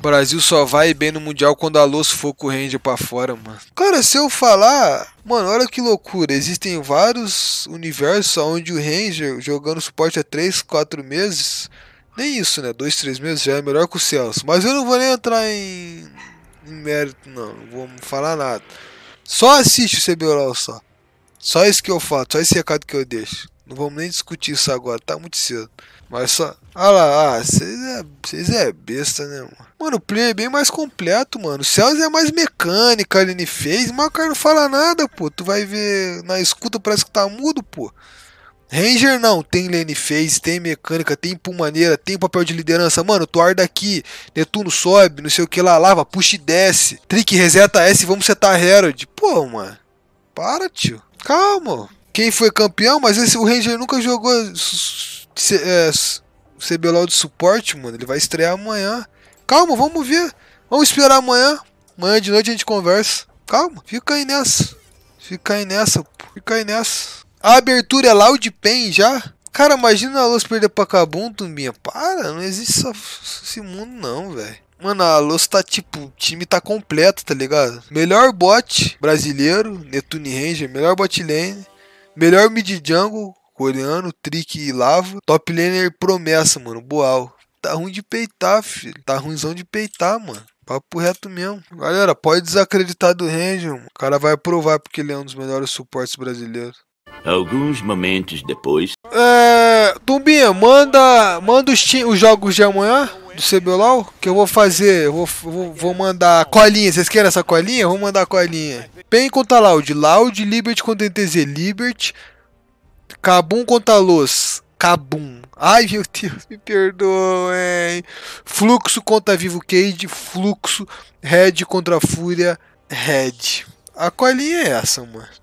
O Brasil só vai bem no Mundial quando a Alonso for com o Ranger pra fora, mano. Cara, se eu falar. Mano, olha que loucura. Existem vários universos onde o Ranger jogando suporte há 3, 4 meses. Nem isso, né? 2, 3 meses já é melhor que o Celso. Mas eu não vou nem entrar em. em mérito, não. Não vou falar nada. Só assiste o CBLOL só. Só isso que eu falo, só esse recado que eu deixo. Não vamos nem discutir isso agora, tá muito cedo. Mas só. Ah lá, ah, vocês é, é besta, né, mano? Mano, o play é bem mais completo, mano. O Celso é mais mecânica, a Aline fez, mas o cara não fala nada, pô. Tu vai ver na escuta, parece que tá mudo, pô. Ranger não, tem lane phase, tem mecânica, tem pulmaneira, tem papel de liderança. Mano, tu arda aqui, Netuno sobe, não sei o que lá, lava, puxa e desce. Trick, reseta S, vamos setar Herald. Pô, mano, para, tio. Calma quem foi campeão, mas esse, o Ranger nunca jogou é, CBLOL de suporte, mano. Ele vai estrear amanhã. Calma, vamos ver. Vamos esperar amanhã. Amanhã de noite a gente conversa. Calma, fica aí nessa. Fica aí nessa, fica aí nessa. A abertura é Loud Pen já? Cara, imagina a Luz perder pra Cabum, Tumbinha. Para, não existe esse mundo não, velho. Mano, a Luz tá tipo, o time tá completo, tá ligado? Melhor bot brasileiro, Netune Ranger, melhor bot lane, Melhor mid jungle, coreano, Trick e Lava. Top laner promessa, mano, Boal. Tá ruim de peitar, filho. Tá ruimzão de peitar, mano. Papo reto mesmo. Galera, pode desacreditar do Ranger, mano. O cara vai provar porque ele é um dos melhores suportes brasileiros. Alguns momentos depois. É. Tumbinha, manda, manda os, os jogos de amanhã do CBLOL que eu vou fazer, eu vou, vou, vou mandar colinha, vocês querem essa colinha? vou mandar colinha. PEN contra Loud, Loud, Liberty contra NTZ, Liberty, Kabum contra Los, Kabum. Ai meu Deus, me perdoem. Fluxo contra Vivo Cage, Fluxo, Red contra Fúria, Red. A colinha é essa, mano.